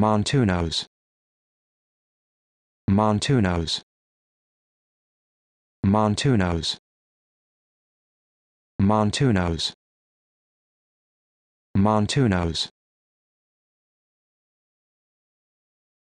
Montunos. Montunos. Montunos. Montunos. Montunos.